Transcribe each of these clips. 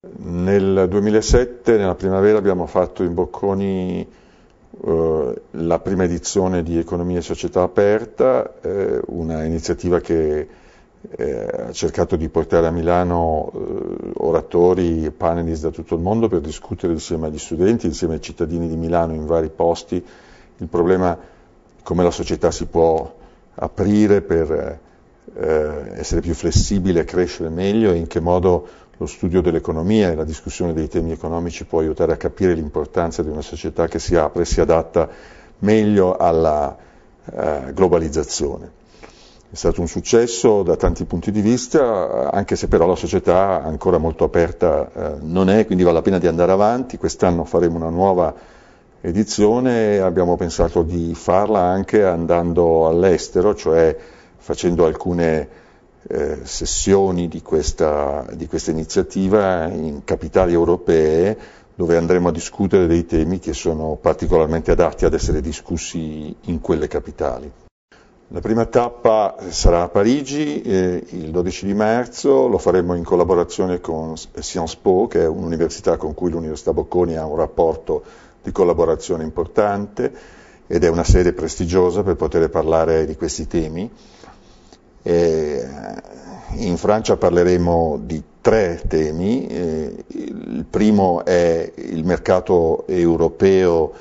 Nel 2007, nella primavera, abbiamo fatto in Bocconi eh, la prima edizione di Economia e Società Aperta, eh, una iniziativa che eh, ha cercato di portare a Milano eh, oratori e panelist da tutto il mondo per discutere insieme agli studenti, insieme ai cittadini di Milano in vari posti, il problema come la società si può aprire per eh, essere più flessibile, crescere meglio e in che modo lo studio dell'economia e la discussione dei temi economici può aiutare a capire l'importanza di una società che si apre e si adatta meglio alla eh, globalizzazione. È stato un successo da tanti punti di vista, anche se però la società ancora molto aperta eh, non è, quindi vale la pena di andare avanti. Quest'anno faremo una nuova edizione, e abbiamo pensato di farla anche andando all'estero, cioè facendo alcune eh, sessioni di questa, di questa iniziativa in capitali europee dove andremo a discutere dei temi che sono particolarmente adatti ad essere discussi in quelle capitali. La prima tappa sarà a Parigi eh, il 12 di marzo, lo faremo in collaborazione con Sciences Po, che è un'università con cui l'Università Bocconi ha un rapporto di collaborazione importante ed è una sede prestigiosa per poter parlare di questi temi. Eh, in Francia parleremo di tre temi, eh, il primo è il mercato europeo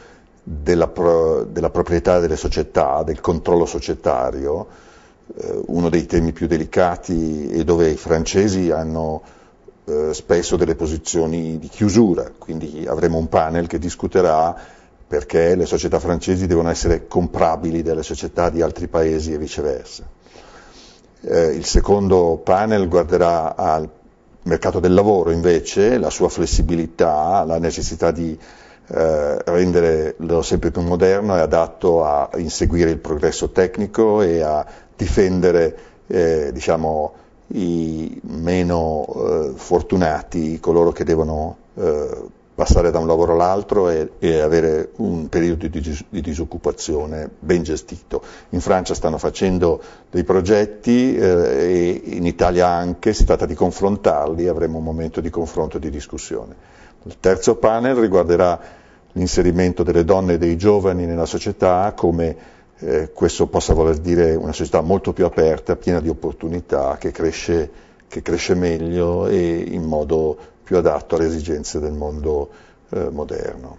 della, pro, della proprietà delle società, del controllo societario, eh, uno dei temi più delicati e dove i francesi hanno eh, spesso delle posizioni di chiusura, quindi avremo un panel che discuterà perché le società francesi devono essere comprabili dalle società di altri paesi e viceversa. Eh, il secondo panel guarderà al mercato del lavoro invece, la sua flessibilità, la necessità di eh, renderlo sempre più moderno e adatto a inseguire il progresso tecnico e a difendere eh, diciamo, i meno eh, fortunati, coloro che devono eh, passare da un lavoro all'altro e, e avere un periodo di, di, disoccupazione ben gestito. In Francia stanno facendo dei progetti eh, e in Italia anche, si tratta di confrontarli, avremo un momento di confronto e di discussione. Il terzo panel riguarderà l'inserimento delle donne e dei giovani nella società come eh, questo possa voler dire una società molto più aperta, piena di opportunità, che cresce, che cresce meglio e in modo più adatto alle esigenze del mondo eh, moderno.